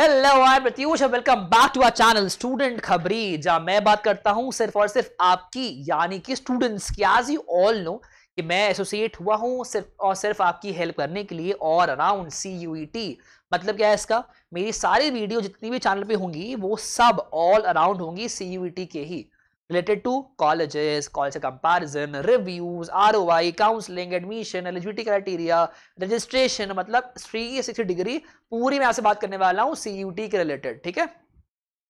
Hello I Pratyush welcome back to our channel student खबरी जहां मैं बात करता हूं सिर्फ और सिर्फ आपकी यानी कि स्टूडेंट्स की आज यू ऑल नो कि मैं एसोसिएट हुआ हूं सिर्फ और सिर्फ आपकी हेल्प करने के लिए और around C U E T मतलब क्या है इसका मेरी सारी वीडियो जितनी भी चैनल पे होंगी वो सब ऑल अराउंड होंगी सी यू ई टी के ही related to colleges, college comparison, reviews, ROI, counselling admission eligibility criteria registration मतलब थ्री सिक्सटी डिग्री पूरी मैं आपसे बात करने वाला हूँ सी के रिलेटेड ठीक है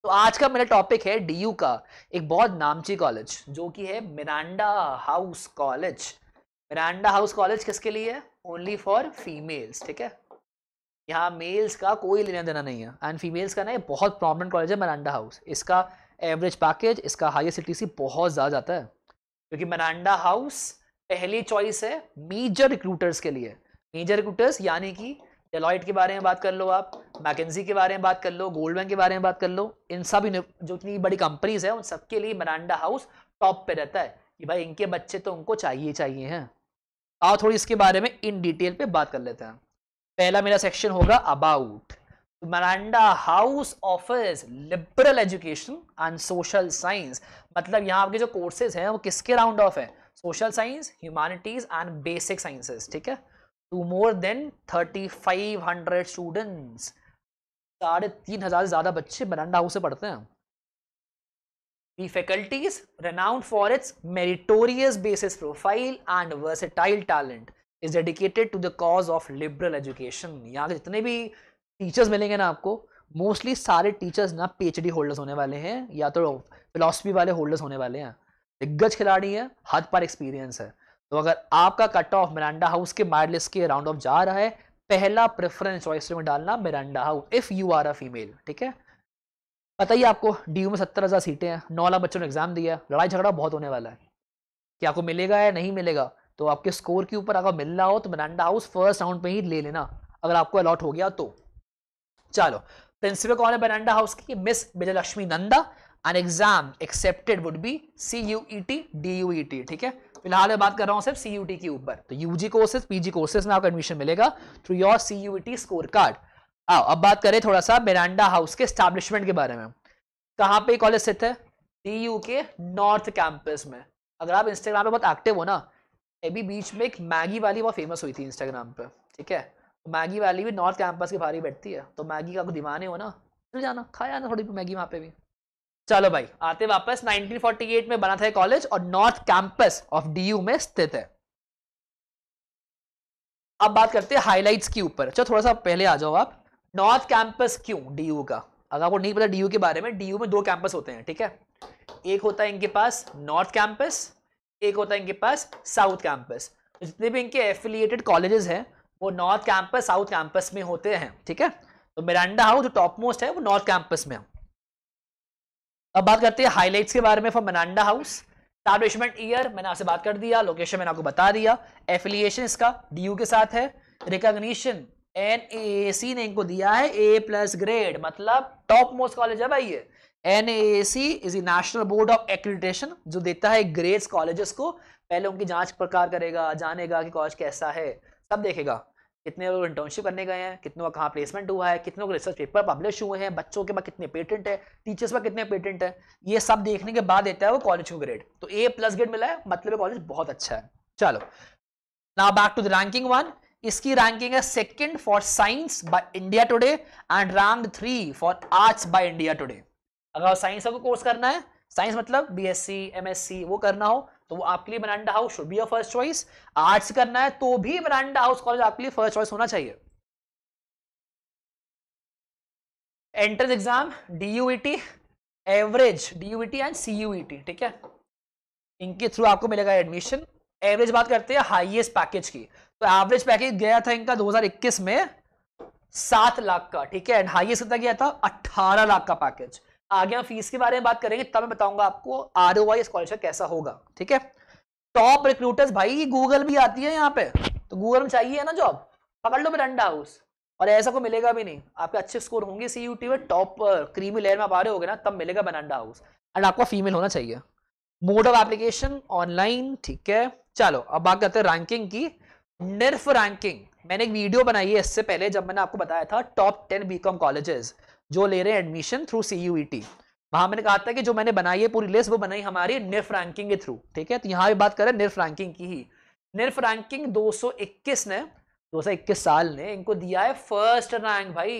तो आज का मेरा टॉपिक है डीयू का एक बहुत नामची कॉलेज जो कि है Miranda House college Miranda House college किसके लिए है ओनली फॉर फीमेल्स ठीक है यहाँ मेल्स का कोई लेना देना नहीं है एंड फीमेल्स का ना ये बहुत प्रॉमिनेंट कॉलेज है मिरांडा हाउस इसका एवरेज पैकेज इसका हाईएस्ट सी बहुत ज़्यादा जाता है क्योंकि मनांडा हाउस पहली चॉइस है मेजर रिक्रूटर्स के लिए मेजर रिक्रूटर्स यानी कि डेलॉइट के बारे में बात कर लो आप मैकेजी के बारे में बात कर लो गोल्डमैन के बारे में बात कर लो इन सब जो इतनी बड़ी कंपनीज है उन सबके लिए मनांडा हाउस टॉप पे रहता है कि भाई इनके बच्चे तो उनको चाहिए चाहिए हैं आओ थोड़ी इसके बारे में इन डिटेल पे बात कर लेते हैं पहला मेरा सेक्शन होगा about Miranda House office liberal education and social science मतलब यहाँ आपके जो कोर्सेज हैं वो किसके राउंड ऑफ है social science humanities and basic sciences ठीक है to more than thirty five hundred students साढ़े तीन हज़ार से ज़्यादा बच्चे मरांडा हाउस से पढ़ते हैं The faculty is renowned for its meritorious basis profile and versatile talent is dedicated to the cause of liberal education. यहाँ के जितने भी टीचर्स मिलेंगे ना आपको मोस्टली सारे टीचर्स ना पीएचडी होल्डर्स होने वाले हैं या तो फिलोसफी वाले होल्डर्स होने वाले हैं दिग्गज खिलाड़ी हैं हद पर एक्सपीरियंस है तो अगर आपका कट ऑफ मिरांडा हाउस के माइड लिस्ट के राउंड ऑफ जा रहा है पहला प्रेफरेंस चॉइस में डालना Miranda House if you are a female ठीक है पता ही आपको डी में सत्तर हज़ार सीटें हैं नौ लाख बच्चों ने एग्जाम दिया लड़ाई झगड़ा बहुत होने वाला है कि आपको मिलेगा या नहीं मिलेगा तो आपके स्कोर के ऊपर अगर मिल रहा हो तो मिरांडा हाउस फर्स्ट राउंड पे ही ले लेना अगर आपको अलॉट हो गया तो चलो प्रिंसिपल कौन है बनांडा हाउस की miss Vijayalakshmi Nanda an exam accepted would be C U T D U T ठीक है फिलहाल मैं बात कर रहा हूँ सिर्फ सी यू टी के ऊपर तो यूजी कोर्सेज पीजी कोर्सेज में आपको एडमिशन मिलेगा through your C U T score card आओ अब बात करें थोड़ा सा बेरांडा हाउस के स्टैब्लिशमेंट के बारे में कहाँ पे कॉलेज स्थित है डी यू के नॉर्थ कैंपस में अगर आप इंस्टाग्राम पे बहुत एक्टिव हो ना अभी बीच में एक मैगी वाली बहुत फेमस हुई थी इंस्टाग्राम पर ठीक है मैगी वाली भी नॉर्थ कैंपस के बाहर ही बैठती है तो मैगी का दीवाने हो ना चल तो जाना खाया ना थोड़ी मैगी वहाँ पे भी चलो भाई आते वापस 1948 में बना था कॉलेज और नॉर्थ कैंपस ऑफ डीयू में स्थित है अब बात करते हैं हाइलाइट्स के ऊपर चलो थोड़ा सा पहले आ जाओ आप नॉर्थ कैंपस क्यों डीयू का अगर आपको नहीं पता डीयू के बारे में डीयू में दो कैंपस होते हैं ठीक है एक होता है इनके पास नॉर्थ कैंपस एक होता है इनके पास साउथ कैंपस जितने भी इनके एफिलियेटेड कॉलेजेस हैं वो नॉर्थ कैंपस साउथ कैंपस में होते हैं ठीक है तो मिरांडा हाउस जो टॉप मोस्ट है वो नॉर्थ कैंपस में अब बात करते हैं हाईलाइट्स के बारे में for Miranda House establishment year मैंने आपसे बात कर दिया लोकेशन मैंने आपको बता दिया एफिलिएशन इसका डी के साथ है रिकॉग्निशन एन ने इनको दिया है ए प्लस ग्रेड मतलब टॉप मोस्ट कॉलेज है भाई ये N is a national board of accreditation जो देता है ग्रेड्स कॉलेजेस को पहले उनकी जांच प्रकार करेगा जानेगा कि कॉलेज कैसा है तब देखेगा कितने लोग इंटर्नशिप करने गए हैं कितनों का कहाँ प्लेसमेंट हुआ है कितनों के रिसर्च पेपर पब्लिश हुए हैं बच्चों के पास कितने पेटेंट है टीचर्स पर कितने पेटेंट है ये सब देखने के बाद देता है वो कॉलेज को ग्रेड तो ए प्लस ग्रेड मिला है मतलब कॉलेज बहुत अच्छा है चलो now back to the ranking one इसकी रैंकिंग है second for science by India Today and rank three for arts by India Today अगर साइंस का कोर्स करना है साइंस मतलब बीएससी एमएससी वो करना हो तो वो आपके लिए Miranda House should be a first choice arts करना है तो भी मरांडा हाउस कॉलेज आपके लिए फर्स्ट चॉइस होना चाहिए entrance exam DUET average DUET and CUET ठीक है इनके थ्रू आपको मिलेगा एडमिशन एवरेज बात करते हैं हाईएस्ट पैकेज की तो एवरेज पैकेज गया था इनका 2021 में सात लाख का ठीक है एंड हाईएस्ट कितना गया था अट्ठारह लाख का पैकेज आगे हम फीस के बारे में बात करेंगे तब मैं बताऊंगा आपको आर ओ वाई स्कॉलरशिप कैसा होगा ठीक है टॉप रिक्रूटर्स भाई गूगल भी आती है यहाँ पे तो गूगल में चाहिए ना जॉब पकड़ लो डंडा हाउस और ऐसा कोई मिलेगा भी नहीं आपके अच्छे स्कोर होंगे सी यू टी में टॉप क्रीमी लेयर में आप आ रहे हो ना तब मिलेगा बनांडा हाउस एंड आपको फीमेल होना चाहिए मोड ऑफ एप्लीकेशन ऑनलाइन ठीक है चलो अब बात करते हैं रैंकिंग की निर्फ रैंकिंग मैंने एक वीडियो बनाई है इससे पहले जब मैंने आपको बताया था top ten B com colleges जो ले रहे हैं एडमिशन थ्रू सी यू वहां मैंने कहा था कि जो मैंने बनाई है पूरी लिस्ट वो बनाई हमारी निर्फ रैंकिंग के थ्रू ठीक है तो यहाँ भी बात करें निर्फ रैंकिंग की ही निर्फ रैंकिंग 221 ने 221 साल ने इनको दिया है फर्स्ट रैंक भाई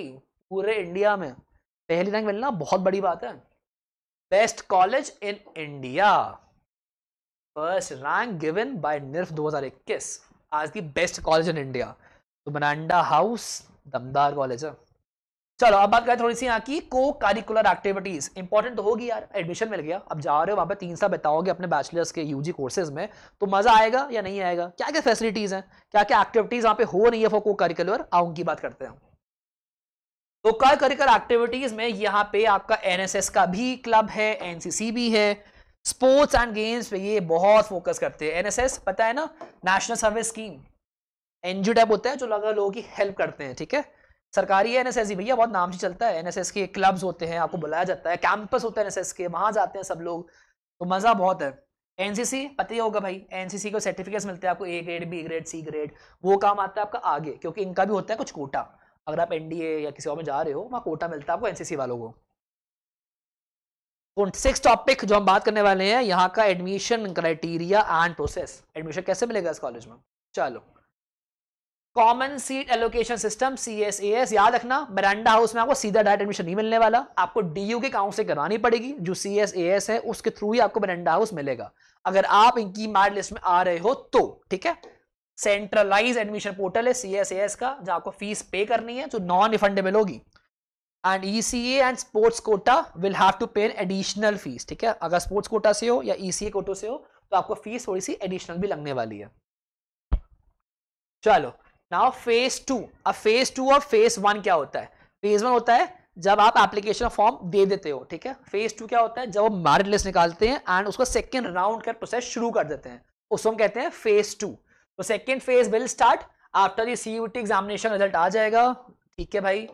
पूरे इंडिया में पहली रैंक मिलना बहुत बड़ी बात है best college in India first rank given by NIRF 2021 आज की बेस्ट कॉलेज इन इंडिया तो बनांडा हाउस दमदार कॉलेज है चलो अब बात करें थोड़ी सी यहाँ की को कारिकुलर एक्टिविटीज इंपॉर्टेंट तो होगी यार एडमिशन मिल गया अब जा रहे हो वहाँ पे तीन साल बताओगे अपने बैचलर्स के यूजी कोर्सेज में तो मजा आएगा या नहीं आएगा क्या क्या फैसिलिटीज हैं क्या क्या एक्टिविटीज वहाँ पे हो रही है फॉर को कारिकुलर आओ उनकी बात करते हैं तो कर करिकुलर एक्टिविटीज में यहाँ पे आपका एन का भी क्लब है एनसीसी भी है स्पोर्ट्स एंड गेम्स पे ये बहुत फोकस करते हैं एन पता है ना national service scheme NGO type होता है जो लगा लोगों की हेल्प करते हैं ठीक है सरकारी एन भैया बहुत नाम से चलता है एनएसएस के क्लब्स होते हैं आपको बुलाया जाता है कैंपस होते हैं एनएसएस के वहां जाते हैं सब लोग तो मज़ा बहुत है एनसीसी पता ही होगा भाई एनसीसी को सर्टिफिकेट्स मिलते हैं आपको A grade B grade C grade वो काम आता है आपका आगे क्योंकि इनका भी होता है कुछ कोटा अगर आप एनडीए या किसी और में जा रहे हो वहाँ कोटा मिलता है आपको एनसीसी वालों को सिक्स तो टॉपिक जो हम बात करने वाले हैं यहाँ का admission criteria and process admission कैसे मिलेगा इस कॉलेज में चलो common seat allocation system C S A S याद रखना बरांडा हाउस में आपको सीधा डायरेक्ट एडमिशन नहीं मिलने वाला आपको डी यू के काउंट से करवानी पड़ेगी जो सी एस ए एस है उसके थ्रू ही आपको बरांडा हाउस मिलेगा अगर आप इनकी मार्ड लिस्ट में आ रहे हो तो ठीक है सेंट्रलाइज एडमिशन पोर्टल है सी एस ए एस का जहां आपको फीस पे करनी है जो नॉन रिफंडेबल होगी and E C A and sports quota will have to pay additional fees ठीक है अगर स्पोर्ट्स कोटा से हो या ई सी ए कोटो से हो तो आपको फीस थोड़ी सी एडिशनल भी लगने वाली है चलो नाउ फेज टू अब फेज टू और फेज वन क्या होता है फेज वन होता है जब आप एप्लीकेशन फॉर्म दे देते हो ठीक है फेज टू क्या होता है जब वो मैरिट लिस्ट निकालते हैं एंड उसका सेकेंड राउंड का प्रोसेस शुरू कर देते हैं उसको हम कहते हैं फेज टू तो second phase will start after the C examination result आ जाएगा ठीक है भाई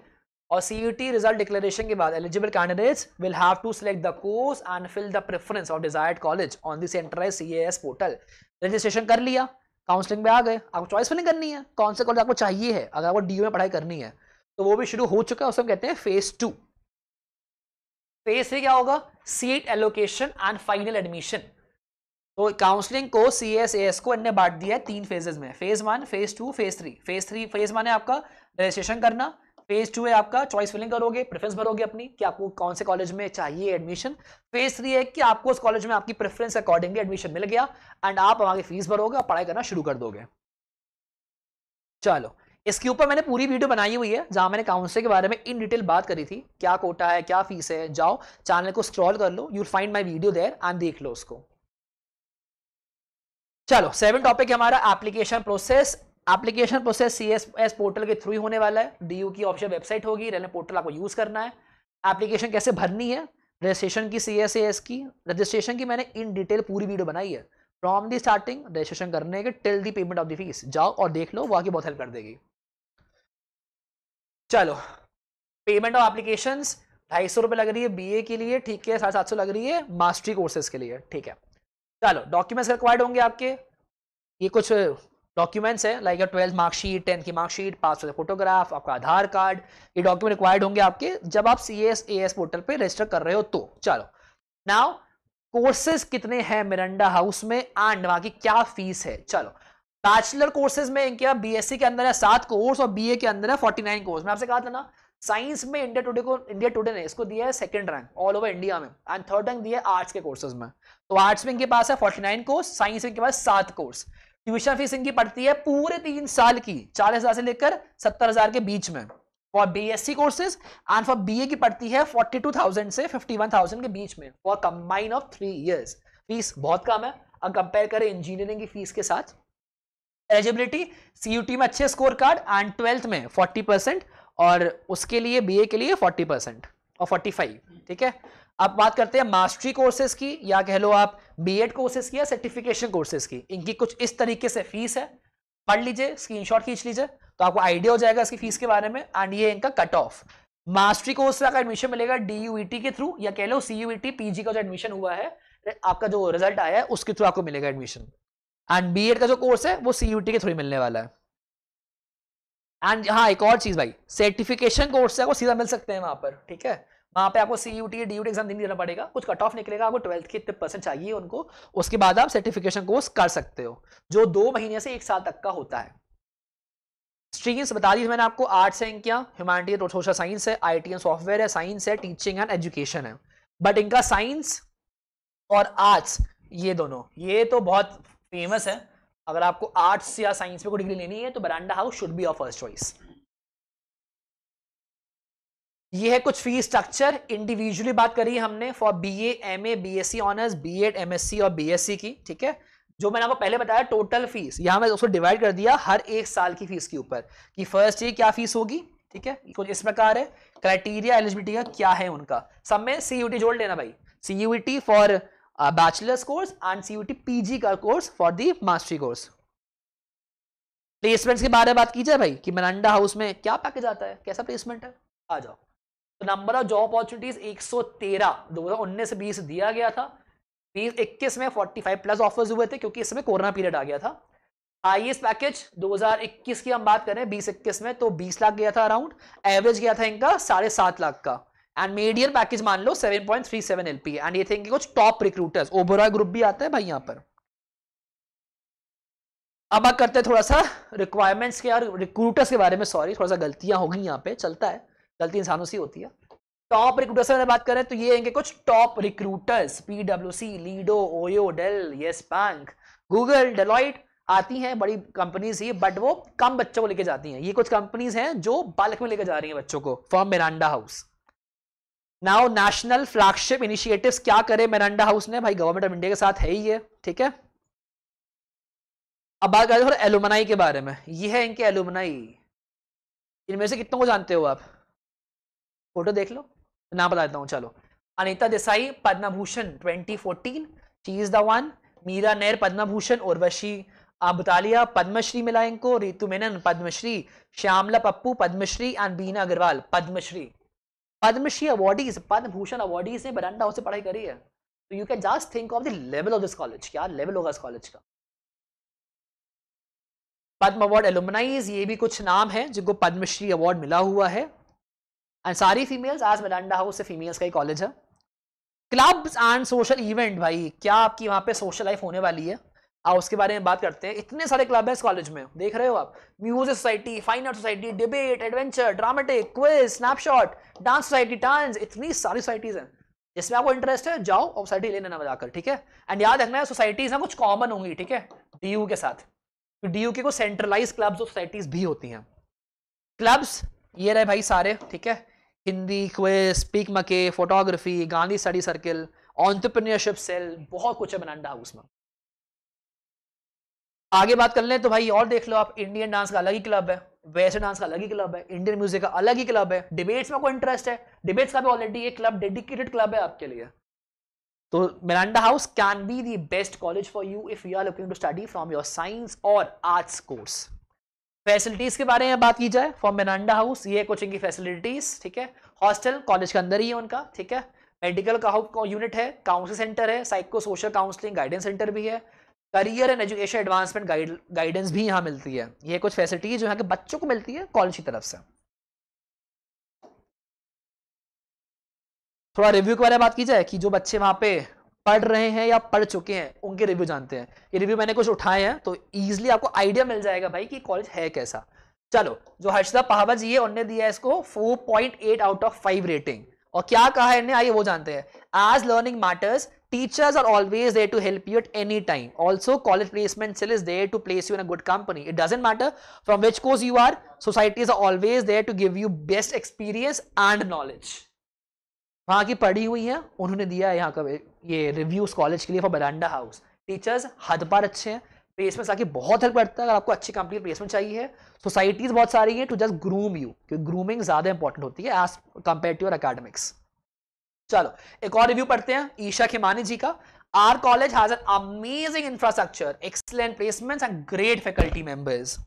और सी रिजल्ट डिक्लेरेशन के बाद eligible candidates will have to select the course and fill the preference of desired college on the centralise C portal registration कर लिया काउंसलिंग में आ गए आपको चॉइस फिलिंग करनी है कौन से कॉलेज आपको चाहिए है अगर आपको डी में पढ़ाई करनी है तो वो भी शुरू हो चुका है उसे हम कहते हैं फेज टू फेज थ्री क्या होगा seat allocation and final admission तो काउंसलिंग को सी एस ए एस को इनने बांट दिया है तीन फेजेज में phase one phase two phase three phase three phase one है आपका रजिस्ट्रेशन करना फेज टू है आपका चॉइस फिलिंग करोगे प्रेफरेंस भरोगे अपनी कि आपको कौन से कॉलेज में चाहिए एडमिशन फेज थ्री है कि आपको उस कॉलेज में आपकी प्रेफरेंस अकॉर्डिंगली एडमिशन मिल गया एंड आप वहां की फीस भरोगे और पढ़ाई करना शुरू कर दोगे चलो इसके ऊपर मैंने पूरी वीडियो बनाई हुई है जहां मैंने काउंसिल के बारे में इन डिटेल बात करी थी क्या कोटा है क्या फीस है जाओ चैनल को स्क्रॉल कर लो you'll find my video there and देख लो उसको चलो सेवन टॉपिक है हमारा application process application process C S S portal के थ्रू होने वाला है डी यू की ऑप्शन वेबसाइट होगी रेलवे पोर्टल आपको यूज़ करना है एप्लीकेशन कैसे भरनी है रजिस्ट्रेशन की सी एस एस की रजिस्ट्रेशन की मैंने इन डिटेल पूरी वीडियो बनाई है फ्रॉम दी स्टार्टिंग रजिस्ट्रेशन करने के till the payment of the fees जाओ और देख लो वो बहुत हेल्प कर देगी चलो पेमेंट ऑफ एप्लीकेशन ढाई सौ लग रही है बीए के लिए ठीक है साढ़े सात सौ लग रही है मास्टरी कोर्सेज के लिए ठीक है चलो डॉक्यूमेंट्स रिक्वायर्ड होंगे आपके ये कुछ डॉक्यूमेंट्स है लाइक ट्वेल्थ मार्कशीट टेंथ की मार्कशीट पास फोटोग्राफ आपका आधार कार्ड ये डॉक्यूमेंट रिक्वायर्ड होंगे आपके जब आप C S A S portal पर रजिस्टर कर रहे हो तो चलो नाउ कोर्सेज कितने हैं मिरंडा हाउस में एंड वहां की क्या फीस है चलो बैचलर कोर्सेज में इनके बी एस के अंदर है सात कोर्स और बी के अंदर है फोर्टी नाइन कोर्स मैं आपसे कहा था ना साइंस में इंडिया टुडे को इंडिया टुडे ने इसको दिया है second rank all over India में एंड थर्ड रैंक दिया है आर्ट्स के कोर्सेज में तो आर्ट्स में इनके पास है फोर्टी कोर्स साइंस में इनके पास सात कोर्स ट्यूशन फीस इनकी पड़ती है पूरे तीन साल की चालीस हजार से लेकर सत्तर हजार के बीच में for B S C courses and for B A की पड़ती है फोर्टी टू थाउजेंड से फिफ्टी वन थाउजेंड के बीच में for combine of three years fees बहुत कम है अब कंपेयर करें इंजीनियरिंग की फीस के साथ एलिजिबिलिटी सी में अच्छे स्कोर कार्ड एंड ट्वेल्थ में फोर्टी परसेंट और उसके लिए बी ए के लिए फोर्टी परसेंट और फोर्टी फाइव ठीक है अब बात करते हैं मास्टरी कोर्सेज की या कह लो आप बीएड कोर्सेज की या सर्टिफिकेशन कोर्सेज की इनकी कुछ इस तरीके से फीस है पढ़ लीजिए स्क्रीनशॉट खींच लीजिए तो आपको आइडिया हो जाएगा इसकी फीस के बारे में एंड ये इनका कट ऑफ मास्टरी कोर्स का एडमिशन मिलेगा डी e के थ्रू या कह लो सी पीजी e का जो एडमिशन हुआ है आपका जो रिजल्ट आया है उसके थ्रू आपको मिलेगा एडमिशन एंड बी का जो कोर्स है वो सी e के थ्रू मिलने वाला है एंड हाँ एक और चीज़ भाई सर्टिफिकेशन कोर्स है वो सीधा मिल सकते हैं वहां पर ठीक है वहाँ पे आपको C U T D U T exam नहीं देना पड़ेगा कुछ कट ऑफ निकलेगा आपको ट्वेल्थ के इतने परसेंट चाहिए उनको उसके बाद आप सर्टिफिकेशन कोर्स कर सकते हो जो दो महीने से एक साल तक का होता है स्ट्रीम्स बता दी मैंने आपको आर्ट्स है इनकिया ह्यूमैनिटीज और सोशल साइंस है आई टी एंड सॉफ्टवेयर है साइंस है टीचिंग एंड एजुकेशन है बट इनका साइंस और आर्ट्स ये दोनों ये तो बहुत फेमस है अगर आपको आर्ट्स या साइंस में कोई डिग्री लेनी है तो Miranda house should be your first choice ये है कुछ फी स्ट्रक्चर इंडिविजुअली बात करी हमने for B A M A B S C honours B Ed M S C और बी एस सी की ठीक है जो मैंने आपको पहले बताया टोटल फीस यहाँ मैं उसको डिवाइड कर दिया हर एक साल की फीस के ऊपर कि फर्स्ट ईयर क्या फीस होगी ठीक है कुछ इस प्रकार है क्राइटेरिया एलिजिबिलिटी का क्या है उनका सब में सी यू टी जोड़ लेना भाई C U T for bachelors course and C U T P G का course for the masters course placements के बारे में बात की जाए भाई कि मनांडा हाउस में क्या पैकेज आता है कैसा प्लेसमेंट है आ जाओ नंबर ऑफ जॉब अपॉर्चुनिटीज 113 हजार उन्नीस बीस दिया गया था बीस 21 में 45 प्लस ऑफर्स हुए थे क्योंकि इसमें कोरोना पीरियड आ गया था एस पैकेज 2021 की हम बात करें बीस इक्कीस में तो 20 लाख गया था अराउंड एवरेज गया था इनका साढ़े सात लाख का एंड मीडियम पैकेज मान लो 7.37 point three seven L P and ये थे इनके कुछ टॉप रिक्रूटर्स ओबरॉय ग्रुप भी आता है भाई यहाँ पर अब आप करते हैं थोड़ा सा रिक्वायरमेंट्स के और रिक्रूटर्स के बारे में सॉरी थोड़ा सा गलतियां होगी यहाँ पे चलता है गलती इंसानों से होती है टॉप रिक्रूटर्स में बात करें तो ये होंगे कुछ टॉप रिक्रूटर्स पीडब्ल्यूसी Lido OYO Dell Yes Bank Google Deloitte आती हैं बड़ी कंपनीज ही बट वो कम बच्चों को लेके जाती हैं ये कुछ कंपनीज हैं जो बालक में लेके जा रही हैं बच्चों को form Miranda house now national flagship initiative क्या करे मेरांडा हाउस ने भाई गवर्नमेंट ऑफ इंडिया के साथ है ही ये ठीक है अब बात करें थोड़ा एलुमनाई के बारे में ये है इनके एलुमनाई इनमें से कितनों को जानते हो आप फोटो देख लो ना बता देता हूँ चलो Anita Desai Padma Bhushan fourteen she is the one Mira Nair Padma Bhushan Urvashi Butalia Padma Shri मिला इनको Ritu Menon Padma Shri Shyamala Pappu Padma Shri and Bina Agarwal Padma Shri Padma Shri awardees Padma Bhushan awardees ने बरंडा से पढ़ाई करी है तो you can just think of the level of this college क्या लेवल होगा इस कॉलेज का पद्म अवार्ड एलुमनाइज ये भी कुछ नाम है जिनको पद्मश्री अवार्ड मिला हुआ है सारी फीमेल्स आज मिलांडा हाउस से फीमेल्स का ही कॉलेज है क्लब्स एंड सोशल इवेंट भाई क्या आपकी वहाँ पे सोशल लाइफ होने वाली है आप उसके बारे में बात करते हैं इतने सारे क्लब है इस कॉलेज में देख रहे हो आप music society fine art society debate adventure dramatic quiz snapshot dance society dance इतनी सारी सोसाइटीज़ हैं जिसमें आपको इंटरेस्ट है जाओ और सोसाइटी लेने ना बजाकर ठीक है एंड याद रखना है सोसाइटीज़ ना कुछ कॉमन होंगी ठीक है डी के साथ डी तो के कुछ सेंट्रलाइज क्लब्स और सोसाइटीज़ भी होती हैं क्लब्स ये रहे भाई सारे ठीक है हिंदी क्वेज स्पीक मके photography Gandhi study circle entrepreneurship cell बहुत कुछ है बनांडा हाउस में आगे बात कर लें तो भाई और देख लो आप इंडियन डांस का अलग ही क्लब है वेस्टर्न डांस का अलग ही क्लब है इंडियन म्यूजिक का अलग ही क्लब है डिबेट्स में कोई इंटरेस्ट है डिबेट्स का भी ऑलरेडी एक क्लब डेडिकेटेड क्लब है आपके लिए तो Miranda house can be the best college for you if you are looking to study from your science और आर्ट्स कोर्स फैसिलिटीज के बारे में बात की जाए फॉर मेनांडा हाउस ये कोचिंग की फैसिलिटीज ठीक है हॉस्टल कॉलेज के अंदर ही है उनका ठीक है मेडिकल का यूनिट है काउंसिल सेंटर है psycho social counselling guidance centre भी है career and education advancement guide guidance भी यहाँ मिलती है ये कुछ फैसिलिटीज यहाँ के बच्चों को मिलती है कॉलेज की तरफ से थोड़ा रिव्यू के बारे में बात की जाए कि जो बच्चे वहाँ पे पढ़ रहे हैं या पढ़ चुके हैं उनके रिव्यू जानते हैं ये रिव्यू मैंने कुछ उठाए हैं तो ईजिली आपको आइडिया मिल जाएगा भाई कि कॉलेज है कैसा चलो जो हर्षदा पाहवा जी है उनने दिया इसको 4.8 आउट ऑफ 5 रेटिंग और क्या कहा है आइए वो जानते हैं as learning matters teachers are always there to help you at any time also college placement cell is there to place you in a good company it doesn't matter from which course you are society are always there to give you best experience and knowledge वहाँ की पढ़ी हुई हैं उन्होंने दिया है यहाँ का ये रिव्यूज कॉलेज के लिए फॉर बरांडा हाउस टीचर्स हद पर अच्छे हैं प्लेसमेंट्स आके बहुत हेल्प करता है अगर आपको अच्छी कंपनी प्लेसमेंट चाहिए सोसाइटीज़ बहुत सारी हैं टू जस्ट ग्रूम यू क्योंकि ग्रूमिंग ज़्यादा इंपॉर्टेंट होती है as compare to your academics चलो एक और रिव्यू पढ़ते हैं ईशा खिमानी जी का our college has an amazing infrastructure excellent placements and great faculty members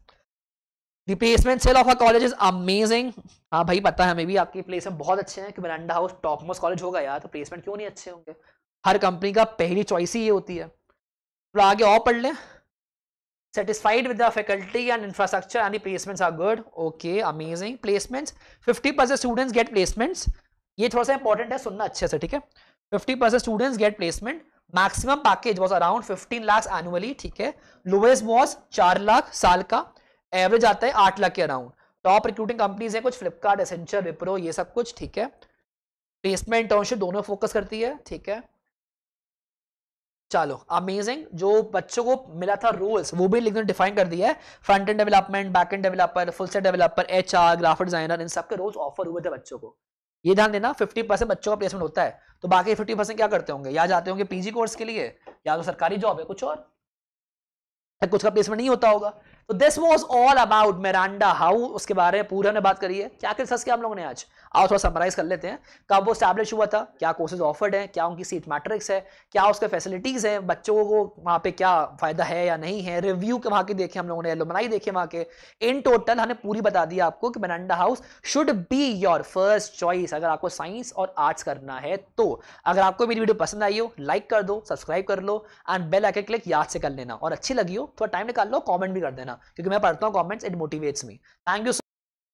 the placement cell of a college is amazing हाँ भाई पता है हमें भी आपके प्लेसमेंट बहुत अच्छे हैं कि Miranda house top most college होगा यार तो प्लेसमेंट क्यों नहीं अच्छे होंगे हर कंपनी का पहली चॉइस ही ये होती है तो आगे और पढ़ लें satisfied with the faculty and infrastructure and placements are good okay amazing placements fifty percent students get placements ये थोड़ा सा इंपॉर्टेंट है सुनना अच्छे से ठीक है fifty percent students get placement maximum package was around fifteen lakh annually ठीक है लोएस्ट वॉज चार लाख साल का एवरेज आता है आठ लाख के अराउंड टॉप रिक्रूटिंग कंपनीज है कुछ फ्लिपकार्ट एसेंचर विप्रो ये सब कुछ ठीक है प्लेसमेंट इंटर्नशिप दोनों फोकस करती है ठीक है चलो अमेजिंग जो बच्चों को मिला था रोल्स वो भी लेकिन डिफाइन कर दिया है front end development back end developer full stack developer H R graphic designer इन सबके रोल्स ऑफर हुए थे बच्चों को ये ध्यान देना 50 परसेंट बच्चों का प्लेसमेंट होता है तो बाकी 50 परसेंट क्या करते होंगे या जाते होंगे पीजी कोर्स के लिए या तो सरकारी जॉब है कुछ और कुछ का प्लेसमेंट नहीं होता होगा तो this was all about Miranda house उसके बारे में पूरा ने बात करी है क्या आखिर सच हम लोगों ने आज आओ थोड़ा समराइज कर लेते हैं कब वो स्टैब्लिश हुआ था क्या कोर्सेज ऑफर्ड हैं क्या उनकी सीट मैट्रिक्स है क्या उसके फैसिलिटीज़ हैं बच्चों को वहाँ पे क्या फ़ायदा है या नहीं है रिव्यू के वहाँ के देखे हम लोगों ने एलोमनाई देखे वहाँ के इन टोटल हमने पूरी बता दिया आपको कि Miranda house should be your first choice अगर आपको साइंस और आर्ट्स करना है तो अगर आपको मेरी वीडियो पसंद आई हो लाइक कर दो सब्सक्राइब कर लो एंड बेल आइकन क्लिक याद से कर लेना और अच्छी लगी हो थोड़ा टाइम निकाल लो कॉमेंट भी कर देना क्योंकि मैं पढ़ता हूँ comments it motivates me thank you